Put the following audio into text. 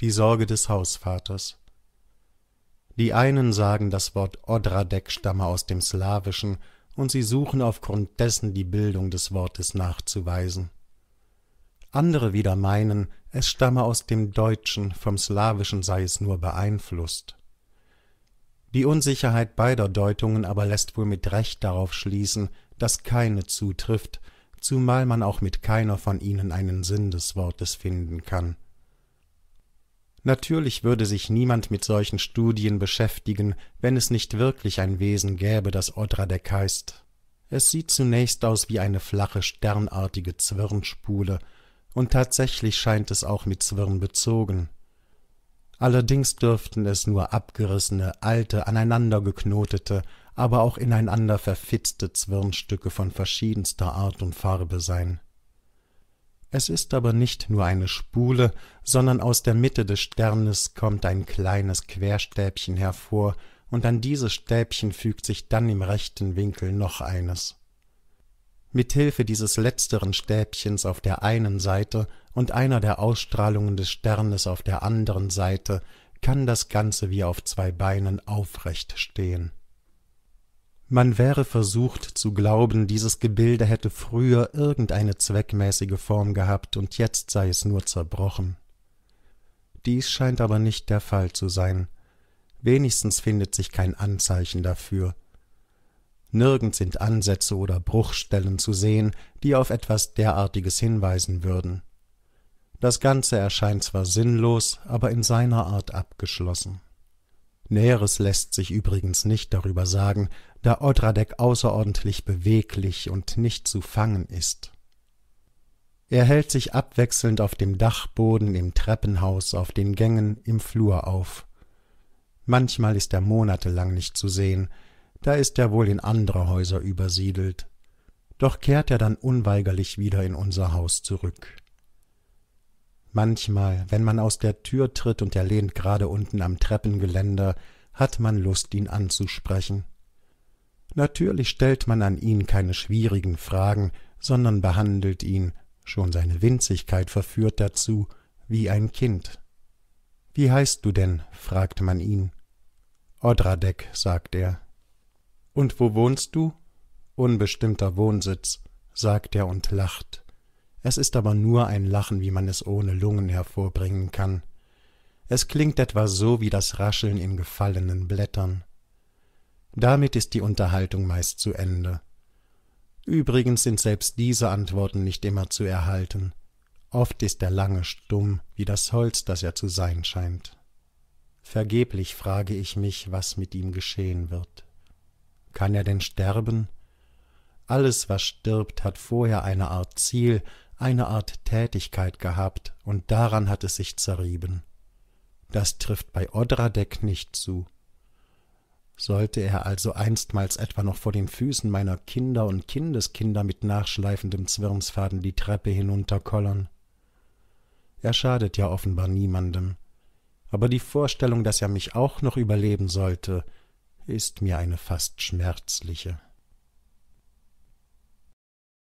die Sorge des Hausvaters. Die einen sagen, das Wort Odradek stamme aus dem Slawischen, und sie suchen aufgrund dessen die Bildung des Wortes nachzuweisen. Andere wieder meinen, es stamme aus dem Deutschen, vom Slawischen sei es nur beeinflusst. Die Unsicherheit beider Deutungen aber lässt wohl mit Recht darauf schließen, dass keine zutrifft, zumal man auch mit keiner von ihnen einen Sinn des Wortes finden kann. Natürlich würde sich niemand mit solchen Studien beschäftigen, wenn es nicht wirklich ein Wesen gäbe, das Odradek heißt. Es sieht zunächst aus wie eine flache, sternartige Zwirnspule, und tatsächlich scheint es auch mit Zwirn bezogen. Allerdings dürften es nur abgerissene, alte, aneinander geknotete, aber auch ineinander verfitzte Zwirnstücke von verschiedenster Art und Farbe sein. Es ist aber nicht nur eine Spule, sondern aus der Mitte des Sternes kommt ein kleines Querstäbchen hervor, und an dieses Stäbchen fügt sich dann im rechten Winkel noch eines. Mit Hilfe dieses letzteren Stäbchens auf der einen Seite und einer der Ausstrahlungen des Sternes auf der anderen Seite kann das Ganze wie auf zwei Beinen aufrecht stehen. Man wäre versucht zu glauben, dieses Gebilde hätte früher irgendeine zweckmäßige Form gehabt und jetzt sei es nur zerbrochen. Dies scheint aber nicht der Fall zu sein. Wenigstens findet sich kein Anzeichen dafür. Nirgends sind Ansätze oder Bruchstellen zu sehen, die auf etwas derartiges hinweisen würden. Das Ganze erscheint zwar sinnlos, aber in seiner Art abgeschlossen. Näheres lässt sich übrigens nicht darüber sagen, da Odradek außerordentlich beweglich und nicht zu fangen ist. Er hält sich abwechselnd auf dem Dachboden, im Treppenhaus, auf den Gängen, im Flur auf. Manchmal ist er monatelang nicht zu sehen, da ist er wohl in andere Häuser übersiedelt. Doch kehrt er dann unweigerlich wieder in unser Haus zurück. Manchmal, wenn man aus der Tür tritt und er lehnt gerade unten am Treppengeländer, hat man Lust, ihn anzusprechen. Natürlich stellt man an ihn keine schwierigen Fragen, sondern behandelt ihn, schon seine Winzigkeit verführt dazu, wie ein Kind. Wie heißt du denn? fragt man ihn. Odradek, sagt er. Und wo wohnst du? Unbestimmter Wohnsitz, sagt er und lacht. Es ist aber nur ein Lachen, wie man es ohne Lungen hervorbringen kann. Es klingt etwa so wie das Rascheln in gefallenen Blättern. Damit ist die Unterhaltung meist zu Ende. Übrigens sind selbst diese Antworten nicht immer zu erhalten. Oft ist er Lange stumm, wie das Holz, das er zu sein scheint. Vergeblich frage ich mich, was mit ihm geschehen wird. Kann er denn sterben? Alles, was stirbt, hat vorher eine Art Ziel, eine Art Tätigkeit gehabt, und daran hat es sich zerrieben. Das trifft bei Odradek nicht zu. Sollte er also einstmals etwa noch vor den Füßen meiner Kinder und Kindeskinder mit nachschleifendem Zwirnsfaden die Treppe hinunterkollern? Er schadet ja offenbar niemandem. Aber die Vorstellung, dass er mich auch noch überleben sollte, ist mir eine fast schmerzliche.